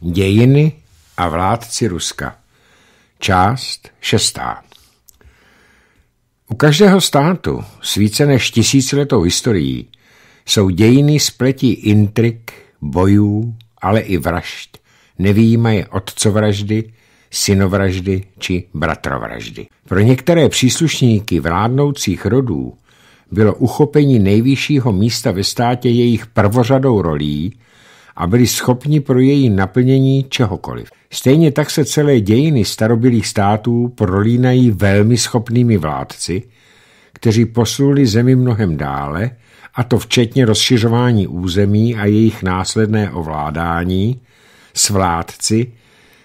Dějiny a vládci Ruska. Část šestá. U každého státu s více než tisíciletou historií jsou dějiny spletí intrik, bojů, ale i vražd, nevýjímaje otcovraždy, synovraždy či bratrovraždy. Pro některé příslušníky vládnoucích rodů bylo uchopení nejvyššího místa ve státě jejich prvořadou rolí a byli schopni pro její naplnění čehokoliv. Stejně tak se celé dějiny starobilých států prolínají velmi schopnými vládci, kteří posluli zemi mnohem dále, a to včetně rozšiřování území a jejich následné ovládání, s vládci,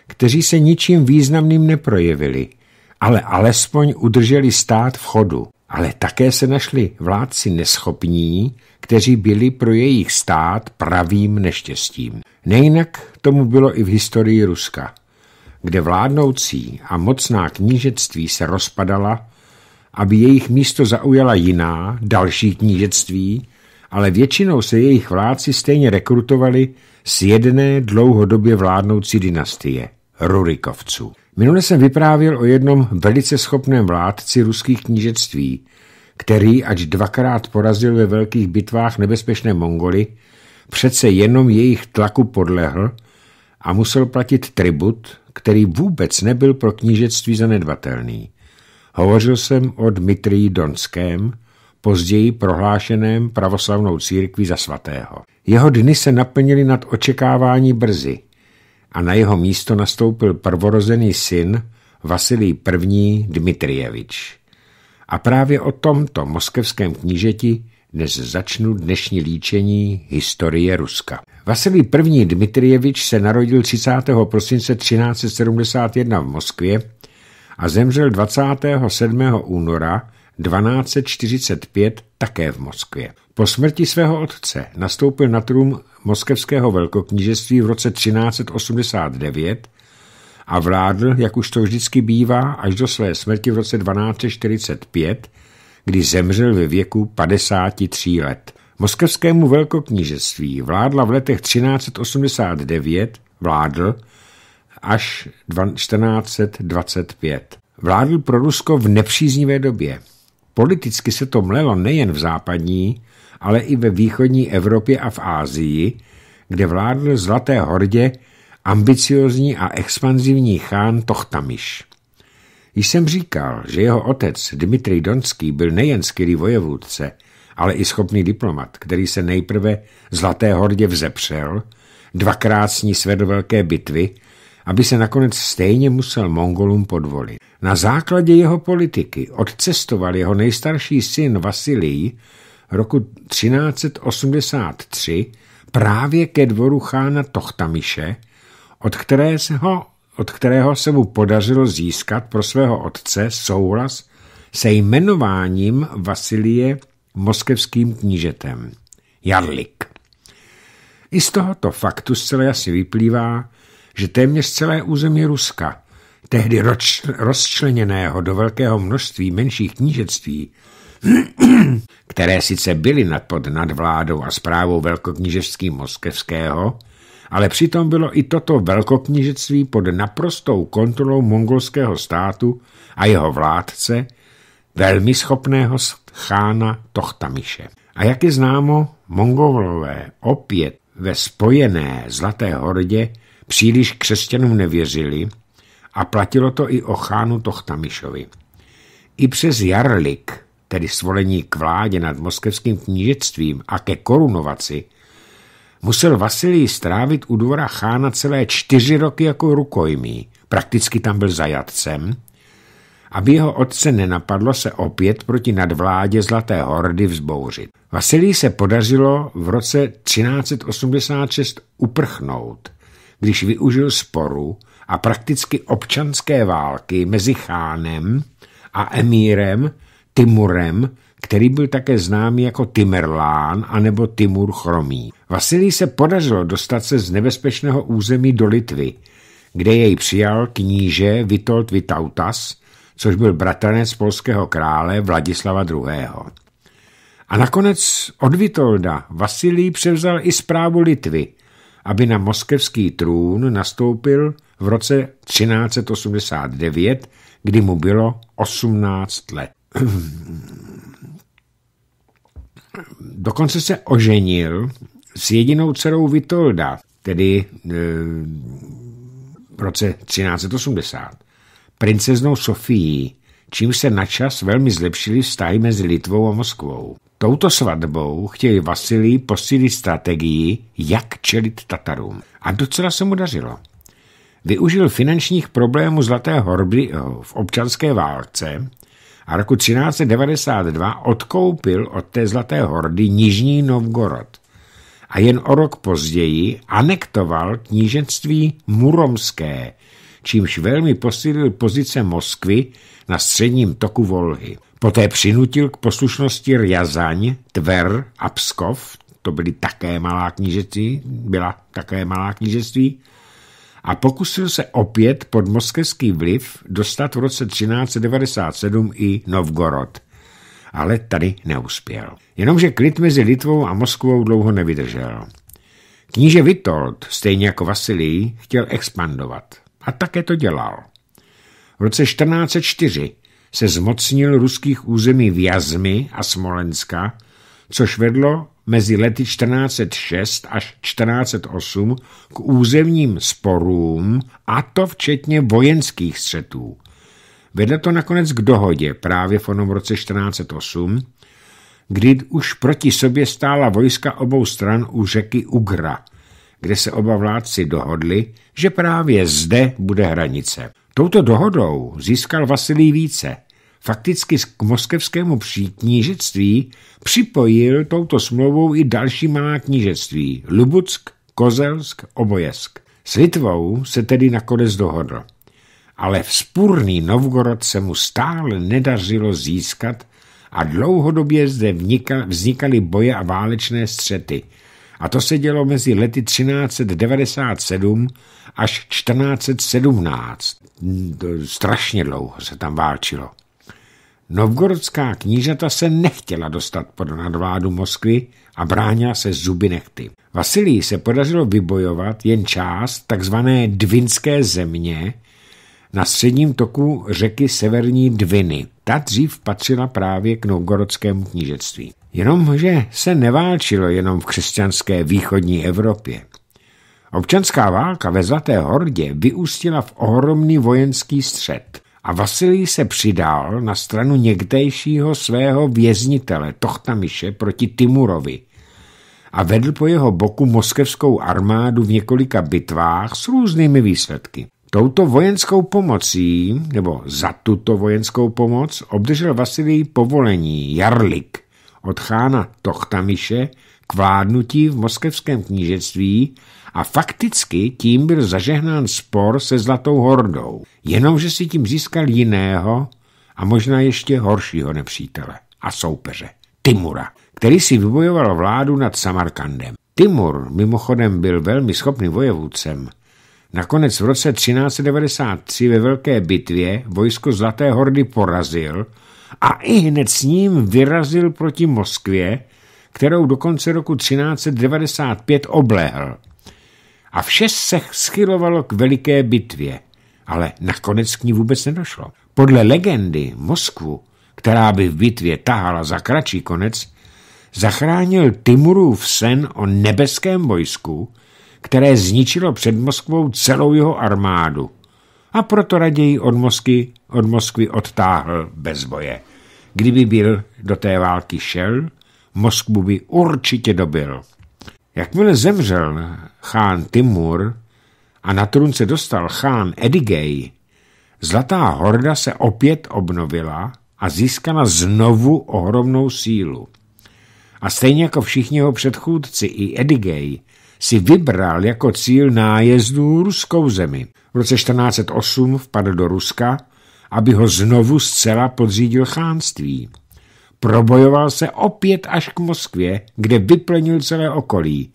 kteří se ničím významným neprojevili, ale alespoň udrželi stát v chodu ale také se našli vládci neschopní, kteří byli pro jejich stát pravým neštěstím. Nejinak tomu bylo i v historii Ruska, kde vládnoucí a mocná knížectví se rozpadala, aby jejich místo zaujala jiná, další knížectví, ale většinou se jejich vládci stejně rekrutovali z jedné dlouhodobě vládnoucí dynastie – Rurikovců. Minule jsem vyprávěl o jednom velice schopném vládci ruských knížectví, který, ač dvakrát porazil ve velkých bitvách nebezpečné Mongoly, přece jenom jejich tlaku podlehl a musel platit tribut, který vůbec nebyl pro knížectví zanedbatelný. Hovořil jsem o Dmitrii Donském, později prohlášeném pravoslavnou církví za svatého. Jeho dny se naplnily nad očekávání brzy – a na jeho místo nastoupil prvorozený syn Vasilij I. Dmitrievič. A právě o tomto moskevském knížeti dnes začnu dnešní líčení historie Ruska. Vasilij I. Dmitrievič se narodil 30. prosince 1371 v Moskvě a zemřel 27. února 1245 také v Moskvě. Po smrti svého otce nastoupil na trům moskevského velkoknížectví v roce 1389 a vládl, jak už to vždycky bývá, až do své smrti v roce 1245, kdy zemřel ve věku 53 let. Moskevskému velkoknížectví vládla v letech 1389 vládl až 1425. Vládl pro Rusko v nepříznivé době. Politicky se to mlelo nejen v západní, ale i ve východní Evropě a v Ázii, kde vládl Zlaté hordě ambiciozní a expanzivní chán Tochtamiš. Již jsem říkal, že jeho otec Dmitrij Donský byl nejen skvělý vojevůdce, ale i schopný diplomat, který se nejprve Zlaté hordě vzepřel, dvakrát s ní svedl velké bitvy aby se nakonec stejně musel Mongolům podvolit. Na základě jeho politiky odcestoval jeho nejstarší syn Vasilij roku 1383 právě ke dvoru chána Tochtamiše, od kterého, se ho, od kterého se mu podařilo získat pro svého otce souhlas se jmenováním Vasilie moskevským knížetem. Jarlik. I z tohoto faktu zcela jasně vyplývá, že téměř celé území Ruska, tehdy roč, rozčleněného do velkého množství menších knížectví, které sice byly pod nadvládou a zprávou velkoknížectví moskevského, ale přitom bylo i toto velkoknížectví pod naprostou kontrolou mongolského státu a jeho vládce, velmi schopného chána Tochtamiše. A jak je známo, mongolové opět ve spojené Zlaté hordě příliš křesťanům nevěřili a platilo to i o chánu Tochtamišovi. I přes jarlik, tedy svolení k vládě nad moskevským knížectvím a ke korunovaci, musel Vasilij strávit u dvora chána celé čtyři roky jako rukojmí, prakticky tam byl zajatcem, aby jeho otce nenapadlo se opět proti nadvládě Zlaté hordy vzbouřit. Vasilí se podařilo v roce 1386 uprchnout když využil sporu a prakticky občanské války mezi chánem a emírem Timurem, který byl také známý jako Timerlán anebo Timur Chromý. Vasilij se podařilo dostat se z nebezpečného území do Litvy, kde jej přijal kníže Vitold Vitautas, což byl bratranec polského krále Vladislava II. A nakonec od Vitolda Vasilij převzal i zprávu Litvy – aby na moskevský trůn nastoupil v roce 1389, kdy mu bylo 18 let. Dokonce se oženil s jedinou dcerou Vitolda, tedy e, v roce 1380, princeznou Sofií, čím se načas velmi zlepšili vztahy mezi Litvou a Moskvou. Touto svatbou chtěli Vasilij posílit strategii, jak čelit Tatarům. A docela se mu dařilo. Využil finančních problémů Zlaté horby eh, v občanské válce a roku 1392 odkoupil od té Zlaté hordy Nižní Novgorod a jen o rok později anektoval kníženství Muromské, čímž velmi posílil pozice Moskvy na středním toku Volhy. Poté přinutil k poslušnosti Rjazaň, Tver a Pskov, to byly také malá knížectví, byla také malá knížectví, a pokusil se opět pod moskevský vliv dostat v roce 1397 i Novgorod. Ale tady neuspěl. Jenomže klid mezi Litvou a Moskvou dlouho nevydržel. Kníže Vitold, stejně jako Vasilij, chtěl expandovat. A také to dělal. V roce 1404 se zmocnil ruských území Vjazmy a Smolenska, což vedlo mezi lety 1406 až 1408 k územním sporům, a to včetně vojenských střetů. Vedlo to nakonec k dohodě právě v onom roce 1408, kdy už proti sobě stála vojska obou stran u řeky Ugra, kde se oba vládci dohodli, že právě zde bude hranice. Touto dohodou získal Vasilij více. Fakticky k moskevskému knížectví připojil touto smlouvou i další malá knížectví – Lubuck, Kozelsk, Obojesk. S Litvou se tedy nakonec dohodl. Ale vzpůrný Novgorod se mu stále nedařilo získat a dlouhodobě zde vznikaly boje a válečné střety. A to se dělo mezi lety 1397 až 1417. Strašně dlouho se tam válčilo. Novgorodská knížata se nechtěla dostat pod nadvádu Moskvy a bránila se zuby nechty. Vasilii se podařilo vybojovat jen část takzvané Dvinské země na středním toku řeky Severní Dviny. Ta dřív patřila právě k novgorodskému knížectví. Jenomže se neválčilo jenom v křesťanské východní Evropě. Občanská válka ve Zlaté hordě vyústila v ohromný vojenský střed a Vasilij se přidal na stranu někdejšího svého věznitele Tochtamiše proti Timurovi a vedl po jeho boku moskevskou armádu v několika bitvách s různými výsledky. Touto vojenskou pomocí, nebo za tuto vojenskou pomoc, obdržel Vasilij povolení, jarlik, od chána Tochtamiše k vládnutí v moskevském knížectví a fakticky tím byl zažehnán spor se Zlatou hordou, jenomže si tím získal jiného a možná ještě horšího nepřítele a soupeře, Timura, který si vybojoval vládu nad Samarkandem. Timur mimochodem byl velmi schopný vojevůdcem. Nakonec v roce 1393 ve Velké bitvě vojsko Zlaté hordy porazil a i hned s ním vyrazil proti Moskvě, kterou do konce roku 1395 oblehl a vše se schylovalo k veliké bitvě, ale nakonec k ní vůbec nedošlo. Podle legendy Moskvu, která by v bitvě tahala za kratší konec, zachránil Timurův sen o nebeském vojsku, které zničilo před Moskvou celou jeho armádu a proto raději od Moskvy, od Moskvy odtáhl bez boje. Kdyby byl do té války šel, Moskvu by určitě dobil. Jakmile zemřel chán Timur a na trůn se dostal chán Edigej, Zlatá horda se opět obnovila a získala znovu ohromnou sílu. A stejně jako všichni jeho předchůdci i Edigej si vybral jako cíl nájezdů ruskou zemi. V roce 1408 vpadl do Ruska, aby ho znovu zcela podřídil chánství. Probojoval se opět až k Moskvě, kde vyplenil celé okolí.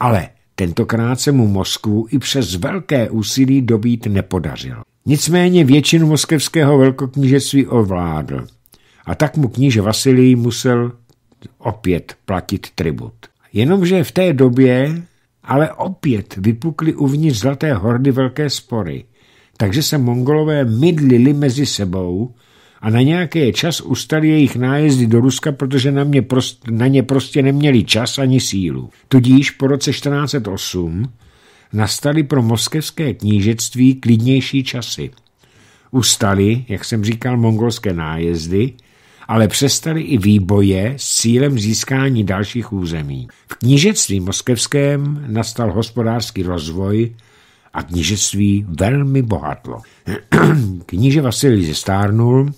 Ale tentokrát se mu Moskvu i přes velké úsilí dobít nepodařil. Nicméně většinu moskevského velkoknížectví ovládl. A tak mu kníže Vasilij musel opět platit tribut. Jenomže v té době ale opět vypukly uvnitř Zlaté hordy velké spory, takže se mongolové mydlili mezi sebou a na nějaký čas ustali jejich nájezdy do Ruska, protože na, mě prost, na ně prostě neměli čas ani sílu. Tudíž po roce 1408 nastaly pro moskevské knížectví klidnější časy. Ustali, jak jsem říkal, mongolské nájezdy, ale přestali i výboje s cílem získání dalších území. V knížectví moskevském nastal hospodářský rozvoj a knížectví velmi bohatlo. Kníže Vasilij zestárnul,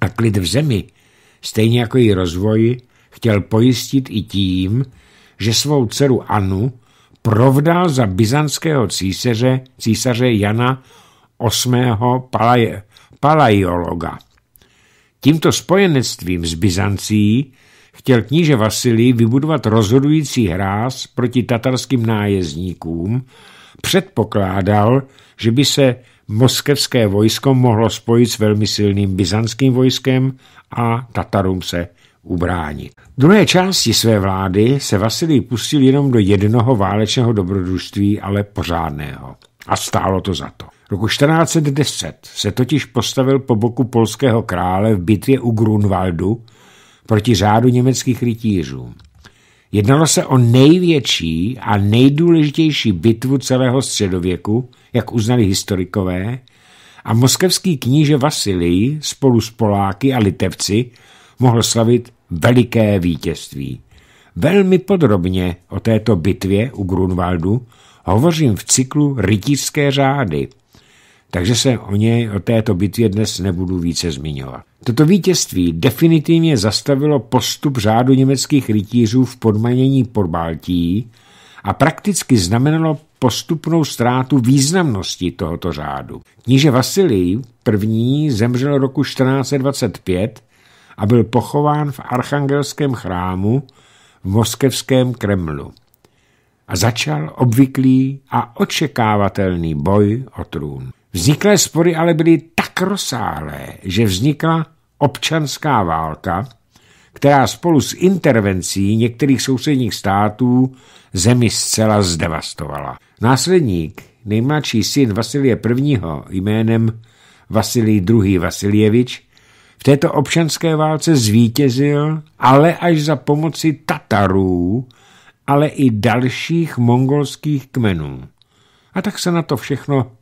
a klid v zemi, stejně jako její rozvoj, chtěl pojistit i tím, že svou dceru Anu provdal za byzantského císaře, císaře Jana VIII. Palaj, Palaiologa. Tímto spojenectvím s Byzancí chtěl kníže Vasilij vybudovat rozhodující hráz proti tatarským nájezdníkům, předpokládal, že by se moskevské vojsko mohlo spojit s velmi silným byzantským vojskem a Tatarům se ubránit. V druhé části své vlády se Vasilij pustil jenom do jednoho válečného dobrodružství, ale pořádného. A stálo to za to. Roku 1410 se totiž postavil po boku polského krále v bitvě u Grunwaldu proti řádu německých rytířů. Jednalo se o největší a nejdůležitější bitvu celého středověku, jak uznali historikové, a moskevský kníže Vasilij spolu s Poláky a Litevci mohl slavit veliké vítězství. Velmi podrobně o této bitvě u Grunwaldu hovořím v cyklu Rytířské řády, takže se o něj, o této bitvě dnes nebudu více zmiňovat. Toto vítězství definitivně zastavilo postup řádu německých rytířů v podmanění Porbaltí, a prakticky znamenalo postupnou ztrátu významnosti tohoto řádu. Kníže Vasilij I. zemřel roku 1425 a byl pochován v archangelském chrámu v moskevském Kremlu. A začal obvyklý a očekávatelný boj o trůn. Vzniklé spory ale byly tak rozsáhlé, že vznikla občanská válka, která spolu s intervencí některých sousedních států zemi zcela zdevastovala. Následník, nejmladší syn Vasilie I. jménem Vasilij II. Vasiljevič, v této občanské válce zvítězil, ale až za pomoci Tatarů, ale i dalších mongolských kmenů. A tak se na to všechno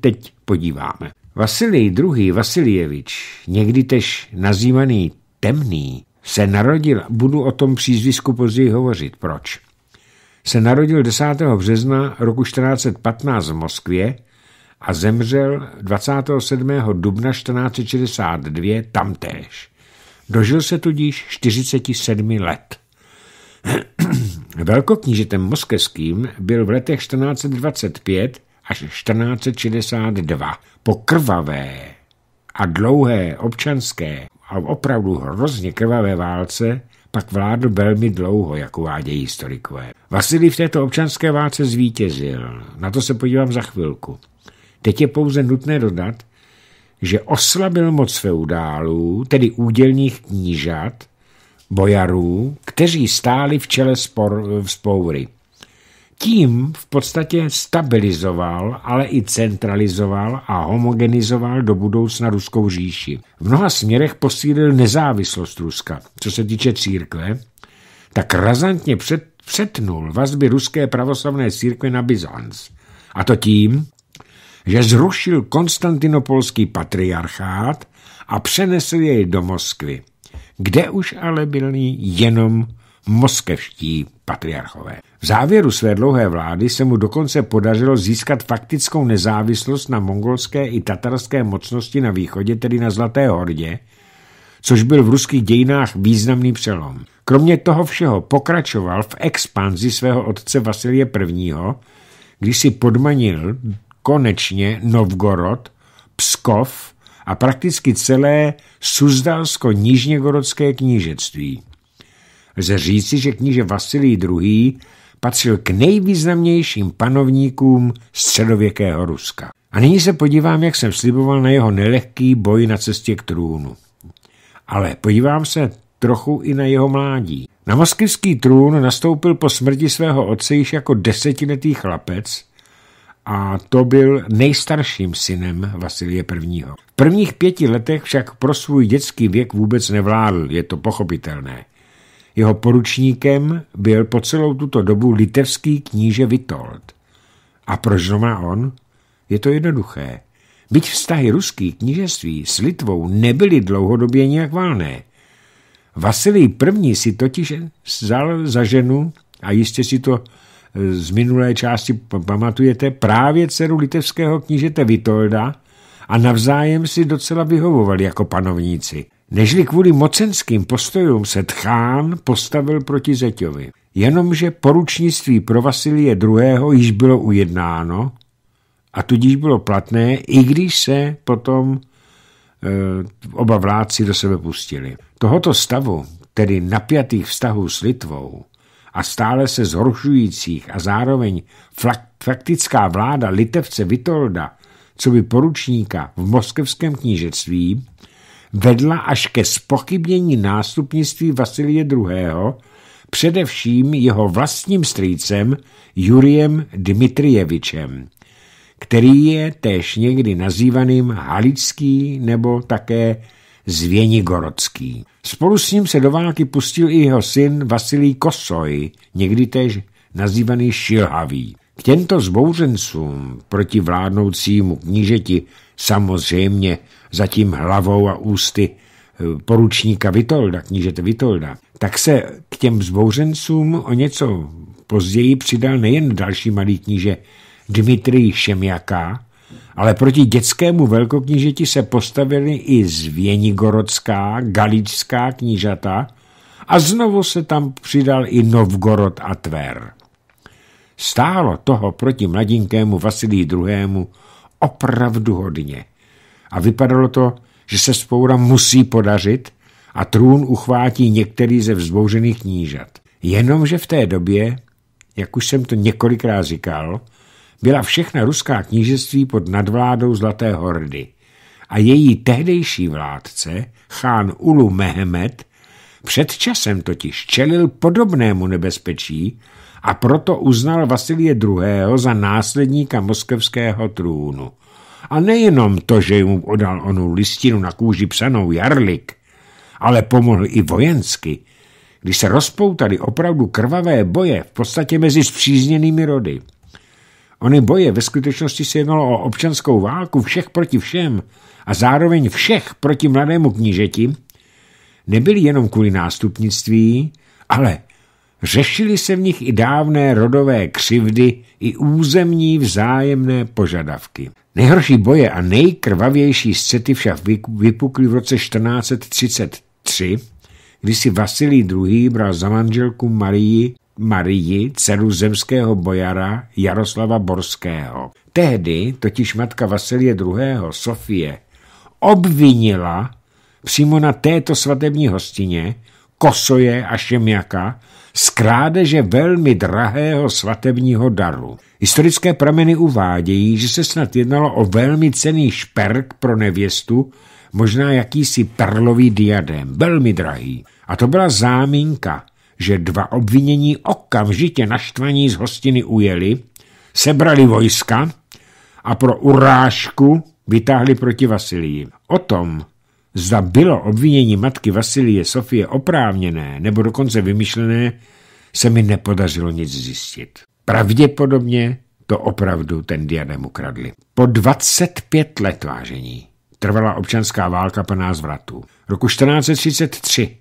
teď podíváme. Vasilij II. Vasiljevič, někdy tež nazývaný Temný, se narodil, budu o tom přízvisku později hovořit, proč, se narodil 10. března roku 1415 v Moskvě a zemřel 27. dubna 1462 tamtéž. Dožil se tudíž 47 let. Velkoknížetem moskevským byl v letech 1425 až 1462 po krvavé a dlouhé občanské a v opravdu hrozně krvavé válce pak vládl velmi dlouho, jak uvádějí historikové. Vasily v této občanské válce zvítězil. Na to se podívám za chvilku. Teď je pouze nutné dodat, že oslabil moc feudálů, tedy údělních knížat, bojarů, kteří stáli v čele spor, v spoury. Tím v podstatě stabilizoval, ale i centralizoval a homogenizoval do budoucna ruskou říši. V mnoha směrech posílil nezávislost Ruska, co se týče církve, tak razantně před, přetnul vazby ruské pravoslavné církve na Byzanc. A to tím, že zrušil konstantinopolský patriarchát a přenesl jej do Moskvy, kde už ale byli jenom moskevští patriarchové. V závěru své dlouhé vlády se mu dokonce podařilo získat faktickou nezávislost na mongolské i tatarské mocnosti na východě, tedy na Zlaté hordě, což byl v ruských dějinách významný přelom. Kromě toho všeho pokračoval v expanzi svého otce Vasilie I., když si podmanil konečně Novgorod, Pskov a prakticky celé Suzdalsko-Nižněgorodské knížectví lze říci, že kníže Vasilij II. patřil k nejvýznamnějším panovníkům středověkého Ruska. A nyní se podívám, jak jsem sliboval na jeho nelehký boj na cestě k trůnu. Ale podívám se trochu i na jeho mládí. Na moskevský trůn nastoupil po smrti svého otce již jako desetiletý chlapec a to byl nejstarším synem Vasilie I. V prvních pěti letech však pro svůj dětský věk vůbec nevládl, je to pochopitelné. Jeho poručníkem byl po celou tuto dobu litevský kníže Vitold. A proč to on? Je to jednoduché. Byť vztahy ruských knížeství s Litvou nebyly dlouhodobě nijak válné. Vasilij I. si totiž vzal za ženu, a jistě si to eh, z minulé části pamatujete, právě dceru litevského knížete Vitolda a navzájem si docela vyhovovali jako panovníci. Nežli kvůli mocenským postojům se Tchán postavil proti Zeťovi. Jenomže poručnictví pro Vasilie II. již bylo ujednáno a tudíž bylo platné, i když se potom eh, oba vládci do sebe pustili. Tohoto stavu, tedy napjatých vztahů s Litvou a stále se zhoršujících a zároveň faktická vláda litevce Vitolda, co by poručníka v moskevském knížectví, vedla až ke spochybnění nástupnictví Vasilie II., především jeho vlastním strýcem Juriem Dmitrijevičem, který je též někdy nazývaným Halický nebo také Zvěnigorodský. Spolu s ním se do války pustil i jeho syn Vasilij Kosoj, někdy též nazývaný Šilhavý. K těmto zbouřencům proti vládnoucímu knížeti samozřejmě zatím hlavou a ústy e, poručníka Vitolda, knížete Vitolda, tak se k těm zbouřencům o něco později přidal nejen další malý kníže Dmitrij Šemjaká, ale proti dětskému velkoknížeti se postavili i Zvěnigorodská, Galičská knížata a znovu se tam přidal i Novgorod a Tver. Stálo toho proti mladinkému Vasilí II. opravdu hodně – a vypadalo to, že se spoura musí podařit a trůn uchvátí některý ze vzbouřených knížat. Jenomže v té době, jak už jsem to několikrát říkal, byla všechna ruská knížectví pod nadvládou Zlaté hordy a její tehdejší vládce, chán Ulu Mehmet, před časem totiž čelil podobnému nebezpečí a proto uznal Vasilie II. za následníka moskevského trůnu – a nejenom to, že mu odal onu listinu na kůži psanou jarlik, ale pomohl i vojensky, když se rozpoutali opravdu krvavé boje v podstatě mezi zpřízněnými rody. Ony boje ve skutečnosti se jednalo o občanskou válku všech proti všem a zároveň všech proti mladému knížeti, nebyly jenom kvůli nástupnictví, ale Řešily se v nich i dávné rodové křivdy, i územní vzájemné požadavky. Nejhorší boje a nejkrvavější scety však vypukly v roce 1433, kdy si Vasilij II. bral za manželku Marii, Marii, dceru zemského bojara Jaroslava Borského. Tehdy totiž matka Vasilie II. Sofie obvinila přímo na této svatební hostině Kosoje a Šemjaka z krádeže velmi drahého svatebního daru. Historické prameny uvádějí, že se snad jednalo o velmi cený šperk pro nevěstu, možná jakýsi perlový diadem, velmi drahý. A to byla záminka, že dva obvinění okamžitě naštvaní z hostiny ujeli, sebrali vojska a pro urážku vytáhli proti Vasilii. O tom zda bylo obvinění matky Vasilie Sofie oprávněné nebo dokonce vymyšlené, se mi nepodařilo nic zjistit. Pravděpodobně to opravdu ten diadem ukradli. Po 25 let vážení trvala občanská válka plná zvratu. Roku 1433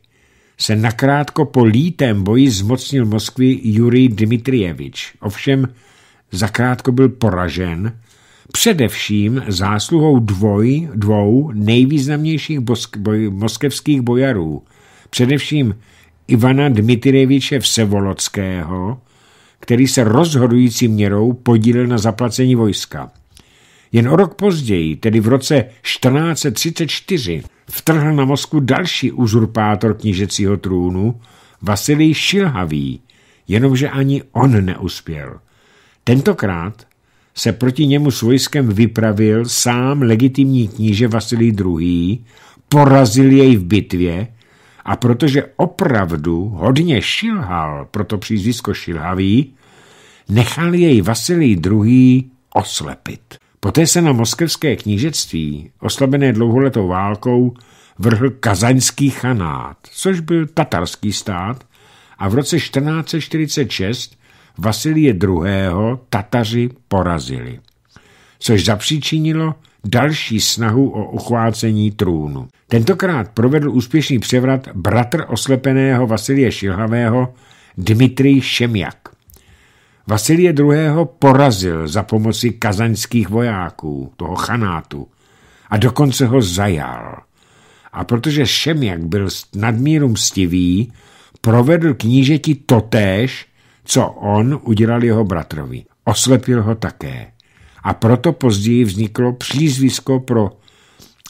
se nakrátko po lítém boji zmocnil Moskvy Jurij Dmitrievič. Ovšem zakrátko byl poražen především zásluhou dvoj, dvou nejvýznamnějších bosk, boj, moskevských bojarů, především Ivana Dmitrijeviče Vsevolodského, který se rozhodující měrou podílel na zaplacení vojska. Jen o rok později, tedy v roce 1434, vtrhl na Moskvu další uzurpátor knížecího trůnu, Vasilij Šilhavý, jenomže ani on neuspěl. Tentokrát se proti němu s vojskem vypravil sám legitimní kníže Vasilij II., porazil jej v bitvě a protože opravdu hodně šilhal, proto přízvisko šilhavý, nechal jej Vasilij II. oslepit. Poté se na moskevské knížectví, oslabené dlouholetou válkou, vrhl kazaňský chanát, což byl tatarský stát, a v roce 1446 Vasilie II. Tataři porazili, což zapříčinilo další snahu o uchvácení trůnu. Tentokrát provedl úspěšný převrat bratr oslepeného Vasilie Šilhavého Dmitrij Šemjak. Vasilie II. porazil za pomoci kazaňských vojáků, toho chanátu, a dokonce ho zajal. A protože Šemjak byl nadmíru mstivý, provedl knížeti totéž, co on udělal jeho bratrovi. Oslepil ho také. A proto později vzniklo přízvisko pro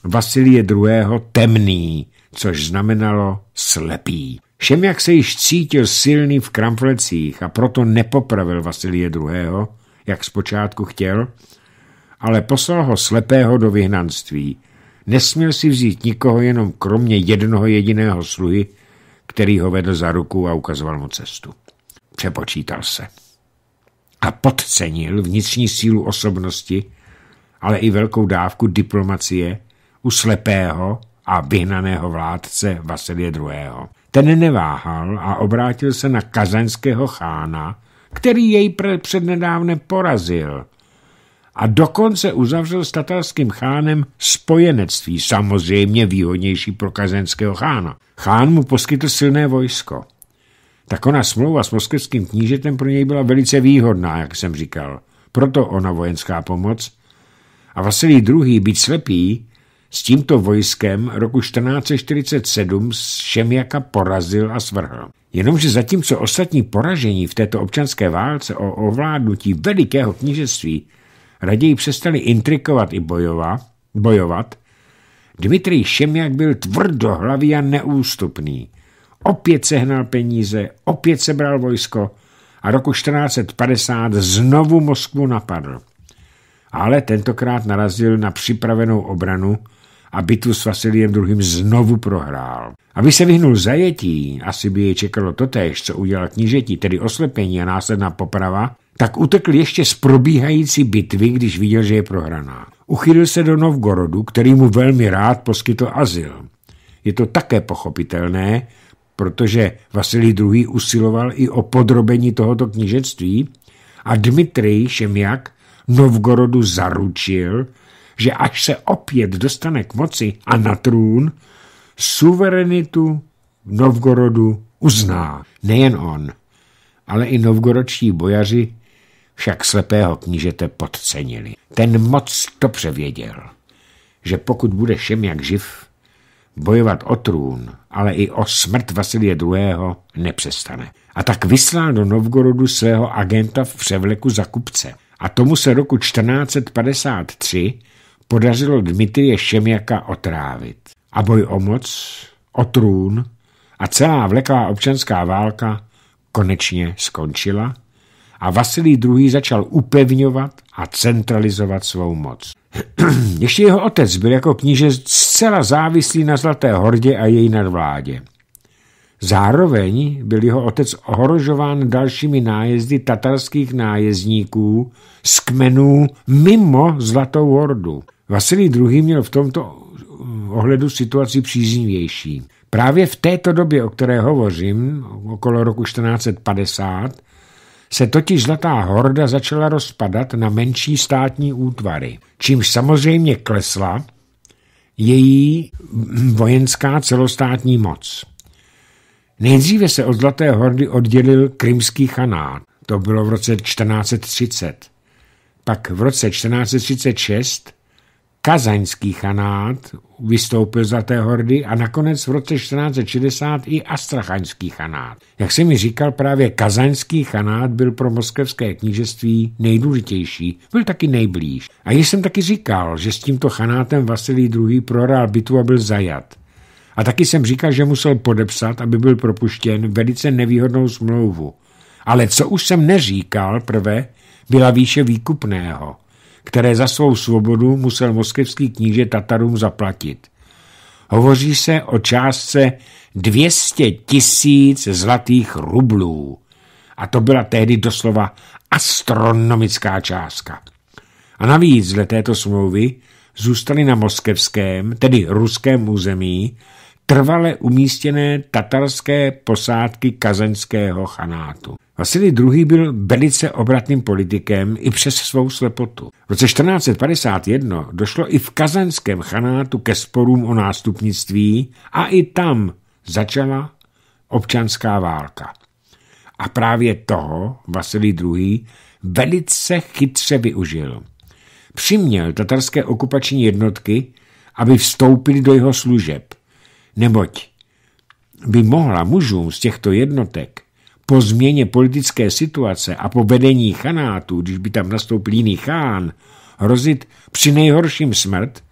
Vasilie II. temný, což znamenalo slepý. Všem, jak se již cítil silný v kramflecích a proto nepopravil Vasilie II., jak zpočátku chtěl, ale poslal ho slepého do vyhnanství. Nesměl si vzít nikoho jenom kromě jednoho jediného sluhy, který ho vedl za ruku a ukazoval mu cestu. Přepočítal se. A podcenil vnitřní sílu osobnosti, ale i velkou dávku diplomacie u slepého a vyhnaného vládce Vasilie II. Ten neváhal a obrátil se na kazaňského chána, který jej přednedávne porazil a dokonce uzavřel s tatarským chánem spojenectví, samozřejmě výhodnější pro kazenského chána. Chán mu poskytl silné vojsko tak ona smlouva s moskevským knížetem pro něj byla velice výhodná, jak jsem říkal. Proto ona vojenská pomoc. A Vasilí II., být slepý, s tímto vojskem roku 1447 Šemjaka porazil a svrhl. Jenomže zatímco ostatní poražení v této občanské válce o ovládnutí velikého knížectví raději přestali intrikovat i bojova, bojovat, Dmitrij Šemjak byl tvrdohlavý a neústupný – opět sehnal peníze, opět sebral vojsko a roku 1450 znovu Moskvu napadl. Ale tentokrát narazil na připravenou obranu a bitvu s Vasilijem II. znovu prohrál. Aby se vyhnul zajetí, asi by je čekalo totéž, co udělal knížetí, tedy oslepení a následná poprava, tak utekl ještě z probíhající bitvy, když viděl, že je prohraná. Uchylil se do Novgorodu, který mu velmi rád poskytl azyl. Je to také pochopitelné, protože Vasilij II. usiloval i o podrobení tohoto knížectví a Dmitrij Šemjak Novgorodu zaručil, že až se opět dostane k moci a na trůn, suverenitu Novgorodu uzná. Nejen on, ale i novgorodští bojaři však slepého knížete podcenili. Ten moc to převěděl, že pokud bude Šemjak živ, Bojovat o trůn, ale i o smrt Vasilie II. nepřestane. A tak vyslal do Novgorodu svého agenta v převleku za kupce. A tomu se roku 1453 podařilo Dmitrie Šemjaka otrávit. A boj o moc, o trůn a celá vleklá občanská válka konečně skončila – a Vasilij II. začal upevňovat a centralizovat svou moc. Ještě jeho otec byl jako kníže zcela závislý na Zlaté hordě a její nadvládě. Zároveň byl jeho otec ohrožován dalšími nájezdy tatarských nájezdníků z kmenů mimo Zlatou hordu. Vasilij II. měl v tomto eh, ohledu situaci příznivější. Právě v této době, o které hovořím, okolo roku 1450, se totiž Zlatá horda začala rozpadat na menší státní útvary, čímž samozřejmě klesla její vojenská celostátní moc. Nejdříve se od Zlaté hordy oddělil krymský chanát, to bylo v roce 1430. Pak v roce 1436 kazaňský chanát vystoupil za té hordy a nakonec v roce 1460 i astrachaňský chanát. Jak se mi říkal, právě kazaňský chanát byl pro moskevské knížectví nejdůležitější, byl taky nejblíž. A již jsem taky říkal, že s tímto chanátem Vasilij II. prorál bitvu a byl zajat. A taky jsem říkal, že musel podepsat, aby byl propuštěn velice nevýhodnou smlouvu. Ale co už jsem neříkal prve, byla výše výkupného – které za svou svobodu musel moskevský kníže Tatarům zaplatit. Hovoří se o částce 200 tisíc zlatých rublů. A to byla tehdy doslova astronomická částka. A navíc dle této smlouvy zůstaly na moskevském, tedy ruském území, trvale umístěné tatarské posádky Kazenského chanátu. Vasily II. byl velice obratným politikem i přes svou slepotu. V roce 1451 došlo i v kazanském chanátu ke sporům o nástupnictví a i tam začala občanská válka. A právě toho Vasily II. velice chytře využil. Přiměl tatarské okupační jednotky, aby vstoupili do jeho služeb, neboť by mohla mužům z těchto jednotek po změně politické situace a po vedení chanátu, když by tam nastoupil jiný chán, hrozit při nejhorším smrt,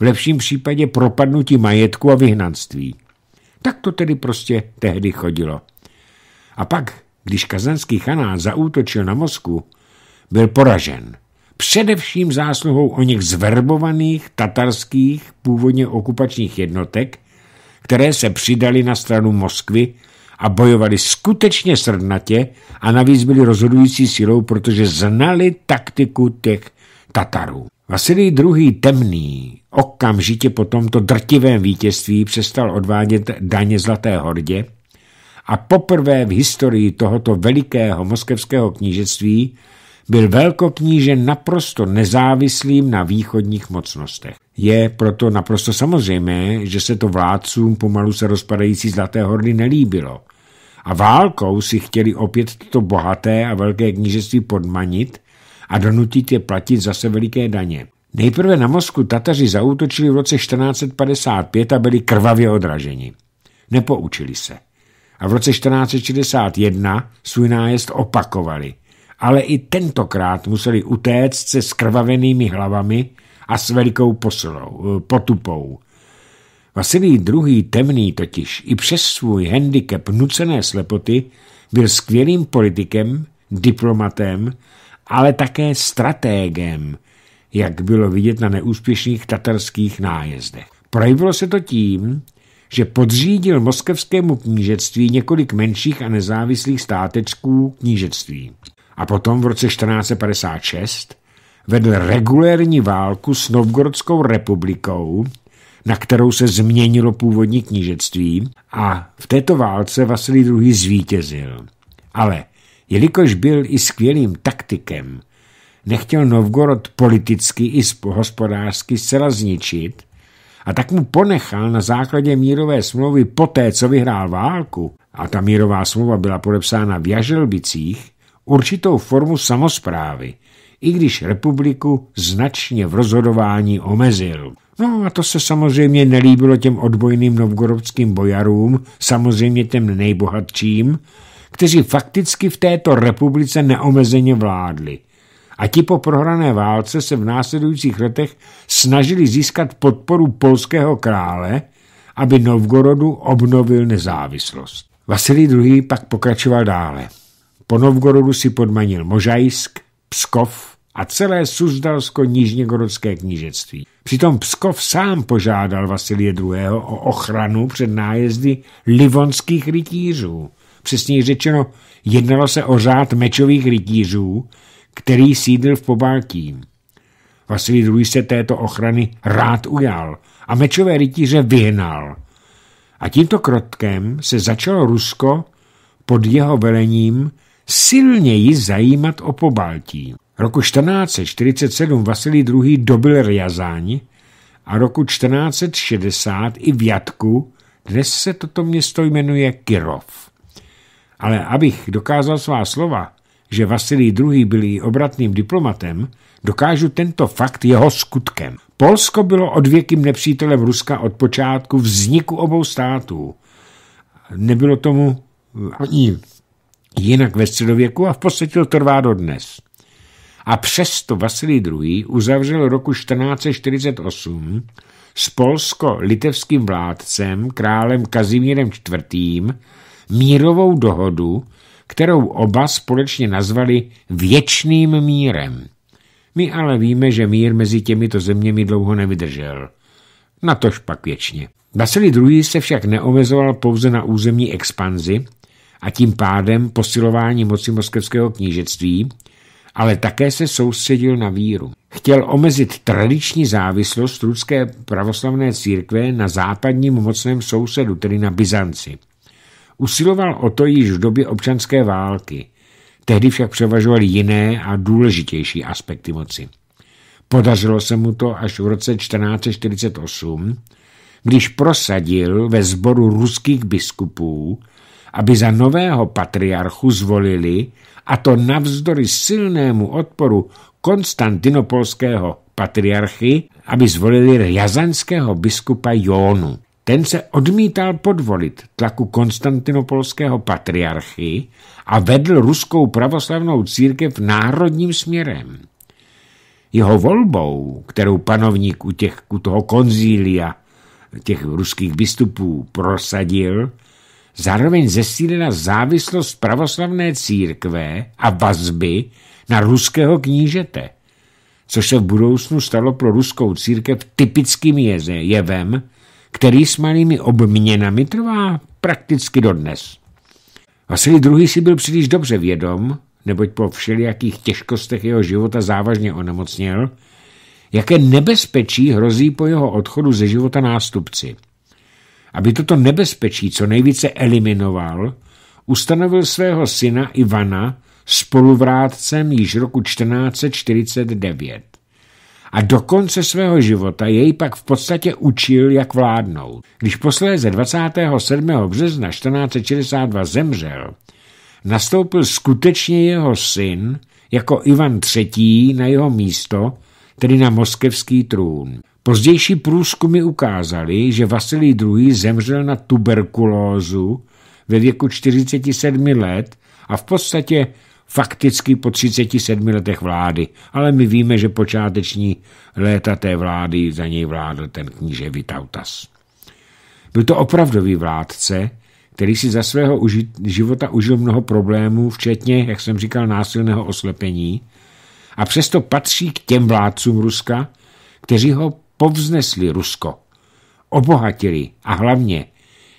v lepším případě propadnutí majetku a vyhnanství. Tak to tedy prostě tehdy chodilo. A pak, když kazanský chanát zaútočil na Moskvu, byl poražen. Především zásluhou o něch zverbovaných tatarských původně okupačních jednotek, které se přidali na stranu Moskvy a bojovali skutečně srdnatě a navíc byli rozhodující silou, protože znali taktiku těch Tatarů. Vasilij II. Temný okamžitě po tomto drtivém vítězství přestal odvádět daně Zlaté hordě a poprvé v historii tohoto velikého moskevského knížectví byl velkokníže naprosto nezávislým na východních mocnostech. Je proto naprosto samozřejmé, že se to vládcům pomalu se rozpadající Zlaté hordy nelíbilo. A válkou si chtěli opět toto bohaté a velké knížectví podmanit a donutit je platit zase veliké daně. Nejprve na Mosku Tataři zautočili v roce 1455 a byli krvavě odraženi. Nepoučili se. A v roce 1461 svůj nájezd opakovali ale i tentokrát museli utéct se skrvavenými hlavami a s velikou posilou, eh, potupou. Vasilij druhý temný totiž i přes svůj handicap nucené slepoty byl skvělým politikem, diplomatem, ale také stratégem, jak bylo vidět na neúspěšných tatarských nájezdech. Projevilo se to tím, že podřídil moskevskému knížectví několik menších a nezávislých státečků knížectví a potom v roce 1456 vedl regulérní válku s Novgorodskou republikou, na kterou se změnilo původní knížectví a v této válce Vasilij II. zvítězil. Ale jelikož byl i skvělým taktikem, nechtěl Novgorod politicky i hospodářsky zcela zničit a tak mu ponechal na základě mírové smlouvy poté, co vyhrál válku, a ta mírová smlouva byla podepsána v Jaželbicích, určitou formu samozprávy, i když republiku značně v rozhodování omezil. No a to se samozřejmě nelíbilo těm odbojným novgorodským bojarům, samozřejmě těm nejbohatším, kteří fakticky v této republice neomezeně vládli. A ti po prohrané válce se v následujících letech snažili získat podporu polského krále, aby Novgorodu obnovil nezávislost. Vasilij II. pak pokračoval dále. Po Novgorodu si podmanil Možajsk, Pskov a celé Suzdalsko-Nižněgorodské knížectví. Přitom Pskov sám požádal Vasilie II. o ochranu před nájezdy livonských rytířů. Přesněji řečeno, jednalo se o řád mečových rytířů, který sídl v Pobaltí. Vasilí II. se této ochrany rád ujal a mečové rytíře vyhnal. A tímto krotkem se začalo Rusko pod jeho velením silněji zajímat o Pobaltí. Roku 1447 Vasilij II. dobil Rjazáň a roku 1460 i Jatku, dnes se toto město jmenuje Kirov. Ale abych dokázal svá slova, že Vasilij II. byl i obratným diplomatem, dokážu tento fakt jeho skutkem. Polsko bylo odvěkým nepřítelem Ruska od počátku vzniku obou států. Nebylo tomu ani jinak ve středověku a v podstatě to trvá dnes. A přesto Vasilij II. uzavřel roku 1448 s polsko-litevským vládcem, králem Kazimírem IV., mírovou dohodu, kterou oba společně nazvali věčným mírem. My ale víme, že mír mezi těmito zeměmi dlouho nevydržel. Na tož pak věčně. Vasilij II. se však neomezoval pouze na územní expanzi, a tím pádem posilování moci moskevského knížectví, ale také se soustředil na víru. Chtěl omezit tradiční závislost ruské pravoslavné církve na západním mocném sousedu, tedy na Byzanci. Usiloval o to již v době občanské války. Tehdy však převažovaly jiné a důležitější aspekty moci. Podařilo se mu to až v roce 1448, když prosadil ve sboru ruských biskupů aby za nového patriarchu zvolili, a to navzdory silnému odporu konstantinopolského patriarchy, aby zvolili jazanského biskupa Jónu. Ten se odmítal podvolit tlaku konstantinopolského patriarchy a vedl ruskou pravoslavnou církev národním směrem. Jeho volbou, kterou panovník u, těch, u toho konzília těch ruských vystupů prosadil, zároveň zesílena závislost pravoslavné církve a vazby na ruského knížete, což se v budoucnu stalo pro ruskou církev typickým jeze, jevem, který s malými obměnami trvá prakticky dodnes. Vasilí II. si byl příliš dobře vědom, neboť po všelijakých těžkostech jeho života závažně onemocněl, jaké nebezpečí hrozí po jeho odchodu ze života nástupci – aby toto nebezpečí co nejvíce eliminoval, ustanovil svého syna Ivana spoluvrátcem již roku 1449 a do konce svého života jej pak v podstatě učil, jak vládnout. Když posléze 27. března 1462 zemřel, nastoupil skutečně jeho syn jako Ivan III. na jeho místo, tedy na moskevský trůn. Pozdější průzkumy ukázaly, že Vasilij II. zemřel na tuberkulózu ve věku 47 let a v podstatě fakticky po 37 letech vlády, ale my víme, že počáteční léta té vlády za něj vládl ten kníže Vitautas. Byl to opravdový vládce, který si za svého života užil mnoho problémů, včetně, jak jsem říkal, násilného oslepení, a přesto patří k těm vládcům Ruska, kteří ho povznesli Rusko, obohatili a hlavně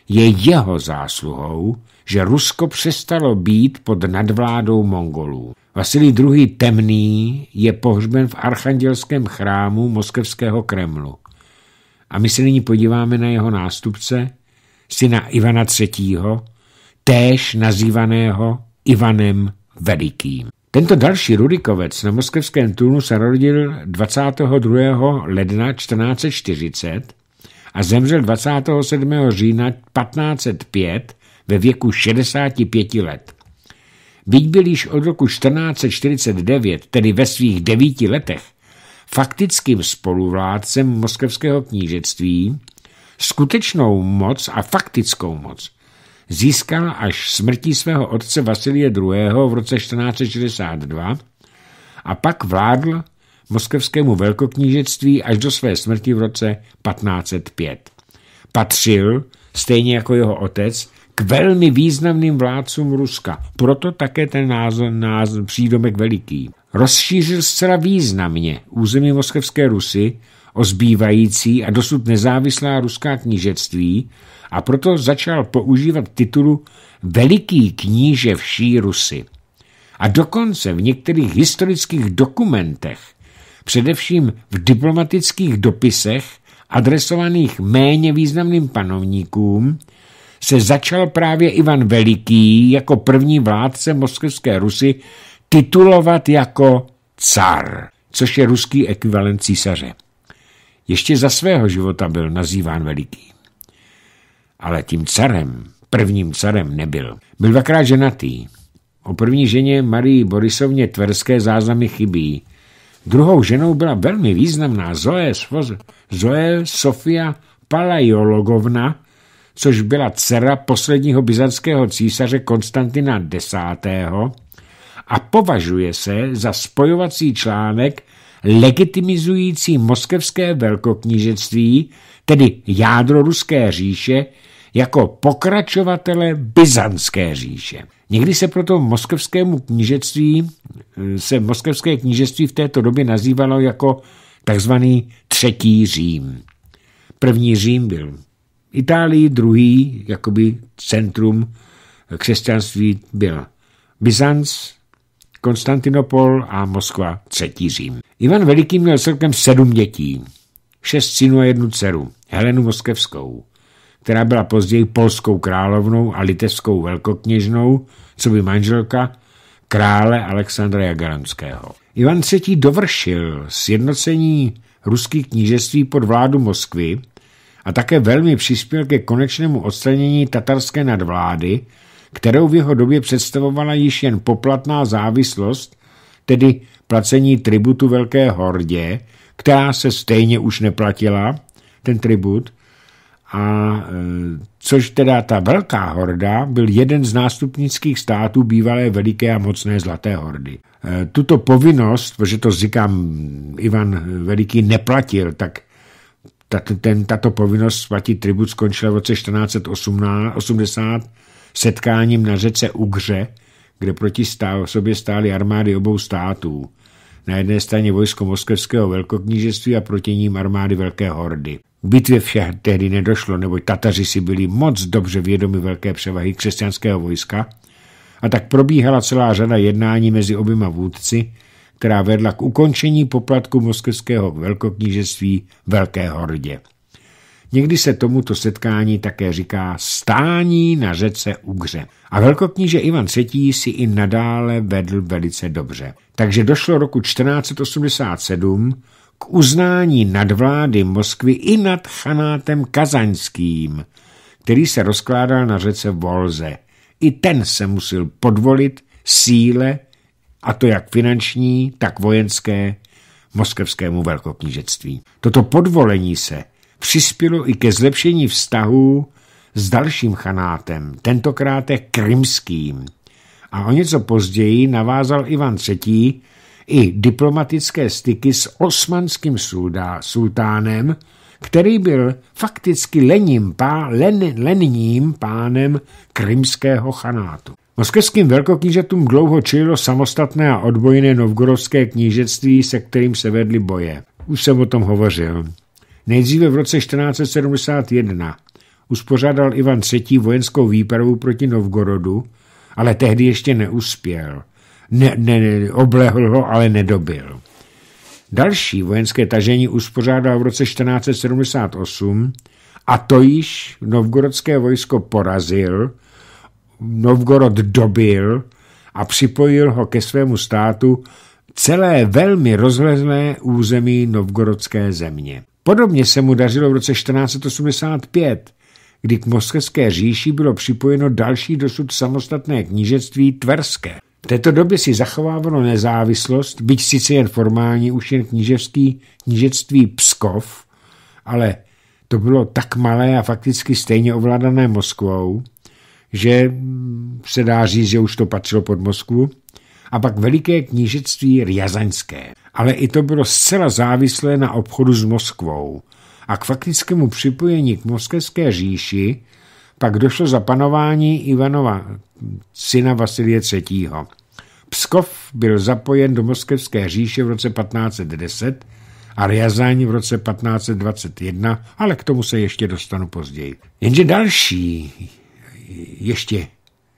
je jeho zásluhou, že Rusko přestalo být pod nadvládou Mongolů. Vasilij II. Temný je pohřben v archandělském chrámu moskevského Kremlu. A my se nyní podíváme na jeho nástupce, syna Ivana III., též nazývaného Ivanem Velikým. Tento další Rudikovec na moskevském Tulnu se rodil 22. ledna 1440 a zemřel 27. října 1505 ve věku 65 let. Byť byl již od roku 1449, tedy ve svých devíti letech, faktickým spoluvládcem moskevského knížectví, skutečnou moc a faktickou moc – získala až smrtí svého otce Vasilie II. v roce 1462 a pak vládl moskevskému velkoknížectví až do své smrti v roce 1505. Patřil, stejně jako jeho otec, k velmi významným vládcům Ruska, proto také ten názor, názor přídomek veliký. Rozšířil zcela významně území moskevské Rusy o zbývající a dosud nezávislá ruská knížectví a proto začal používat titulu Veliký kníže vší Rusy. A dokonce v některých historických dokumentech, především v diplomatických dopisech, adresovaných méně významným panovníkům, se začal právě Ivan Veliký jako první vládce moskevské Rusy titulovat jako car, což je ruský ekvivalent císaře. Ještě za svého života byl nazýván Veliký ale tím carem, prvním carem nebyl. Byl dvakrát ženatý. O první ženě Marii Borisovně tverské záznamy chybí. Druhou ženou byla velmi významná Zoe, Svoz, Zoe Sofia Palajologovna, což byla dcera posledního byzantského císaře Konstantina X. a považuje se za spojovací článek legitimizující moskevské velkoknížectví, tedy jádro ruské říše, jako pokračovatele Byzantské říše. Někdy se proto moskevskému knížectví, eh, se moskevské knížectví v této době nazývalo jako takzvaný třetí Řím. První Řím byl Itálii, druhý jakoby centrum křesťanství byl Byzanc, Konstantinopol a Moskva, třetí Řím. Ivan Veliký měl celkem sedm dětí, šest synů a jednu dceru, Helenu Moskevskou která byla později polskou královnou a litevskou velkokněžnou, co by manželka krále Alexandra Jagaranského. Ivan III. dovršil sjednocení ruských knížeství pod vládu Moskvy a také velmi přispěl ke konečnému odstranění tatarské nadvlády, kterou v jeho době představovala již jen poplatná závislost, tedy placení tributu Velké hordě, která se stejně už neplatila, ten tribut, a e, což teda ta velká horda byl jeden z nástupnických států bývalé veliké a mocné zlaté hordy. E, tuto povinnost, protože to říkám, Ivan Veliký neplatil, tak tato, ten, tato povinnost platit tribut skončila v roce 1480 setkáním na řece Ugře, kde proti sobě stály armády obou států. Na jedné straně vojsko moskevského velkoknížectví a proti ním armády Velké hordy. K bitvě však tehdy nedošlo, neboť Tataři si byli moc dobře vědomi velké převahy křesťanského vojska a tak probíhala celá řada jednání mezi oběma vůdci, která vedla k ukončení poplatku moskevského velkoknížectví Velké hordě. Někdy se tomuto setkání také říká stání na řece Ugře. A velkokníže Ivan III. si i nadále vedl velice dobře. Takže došlo roku 1487 k uznání nadvlády Moskvy i nad chanátem kazaňským, který se rozkládal na řece Volze. I ten se musel podvolit síle, a to jak finanční, tak vojenské, moskevskému velkoknížectví. Toto podvolení se přispělo i ke zlepšení vztahů s dalším chanátem, je krymským. A o něco později navázal Ivan III i diplomatické styky s osmanským sultánem, který byl fakticky lením pá, len, lenním pánem krymského chanátu. Moskevským velkoknížetům dlouho čililo samostatné a odbojné novgorodské knížectví, se kterým se vedly boje. Už jsem o tom hovořil. Nejdříve v roce 1471 uspořádal Ivan III. vojenskou výpravu proti Novgorodu, ale tehdy ještě neuspěl ne, ne, ne, oblehl ho, ale nedobil. Další vojenské tažení uspořádal v roce 1478 a to již novgorodské vojsko porazil, Novgorod dobil a připojil ho ke svému státu celé velmi rozlezné území novgorodské země. Podobně se mu dařilo v roce 1485, kdy k moskevské říši bylo připojeno další dosud samostatné knížectví Tverské. V této době si zachovávalo nezávislost, byť sice jen formální, už jen kníževský, knížectví Pskov, ale to bylo tak malé a fakticky stejně ovládané Moskvou, že se dá říct, že už to patřilo pod Moskvu, a pak veliké knížectví Rjazaňské. Ale i to bylo zcela závislé na obchodu s Moskvou a k faktickému připojení k moskevské říši pak došlo za panování Ivanova syna Vasilie III. Pskov byl zapojen do Moskevské říše v roce 1510 a Riazáň v roce 1521, ale k tomu se ještě dostanu později. Jenže další, ještě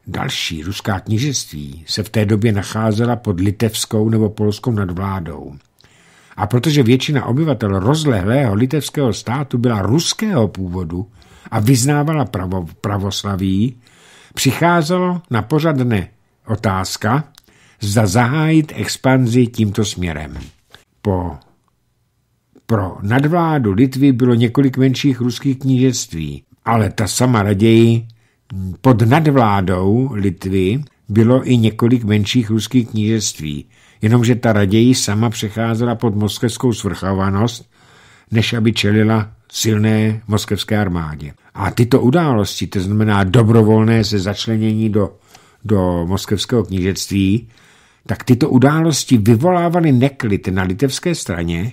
další ruská knížectví se v té době nacházela pod litevskou nebo polskou nadvládou. A protože většina obyvatel rozlehlého litevského státu byla ruského původu a vyznávala pravo, pravoslaví, přicházelo na pořad dne otázka, zda zahájit expanzi tímto směrem. Po pro nadvládu Litvy bylo několik menších ruských knížectví, ale ta sama raději pod nadvládou Litvy bylo i několik menších ruských knížectví, jenomže ta raději sama přecházela pod moskevskou svrchovanost než aby čelila silné moskevské armádě. A tyto události, to znamená dobrovolné se začlenění do, do moskevského knížectví, tak tyto události vyvolávaly neklid na litevské straně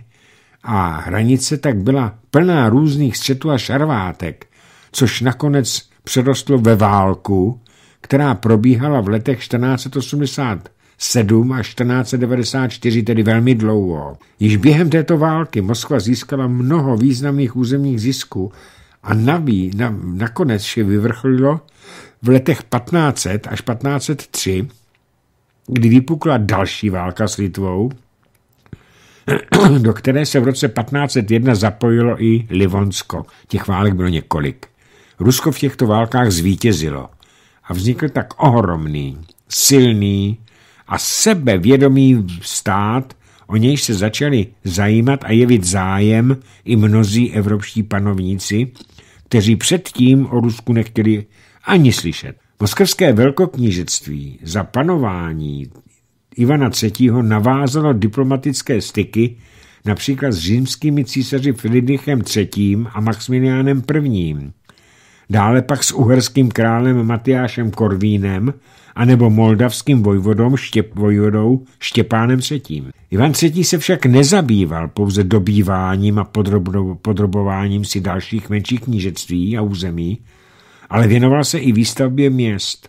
a hranice tak byla plná různých střetů a šarvátek, což nakonec přerostlo ve válku, která probíhala v letech 1480 7 až 1494, tedy velmi dlouho. Již během této války Moskva získala mnoho významných územních zisků a naví, na, nakonec se vyvrcholilo v letech 1500 až 1503, kdy vypukla další válka s Litvou, do které se v roce 1501 zapojilo i Livonsko. Těch válek bylo několik. Rusko v těchto válkách zvítězilo a vznikl tak ohromný, silný a sebevědomý stát, o nějž se začali zajímat a jevit zájem i mnozí evropští panovníci, kteří předtím o Rusku nechtěli ani slyšet. Moskevské velkoknížectví za panování Ivana III. navázalo diplomatické styky například s římskými císaři Friedrichem III. a Maximiliánem I dále pak s uherským králem Matyášem Korvínem anebo moldavským vojvodom Štěp, vojvodou Štěpánem III. Ivan III. se však nezabýval pouze dobýváním a podrobno, podrobováním si dalších menších knížectví a území, ale věnoval se i výstavbě měst.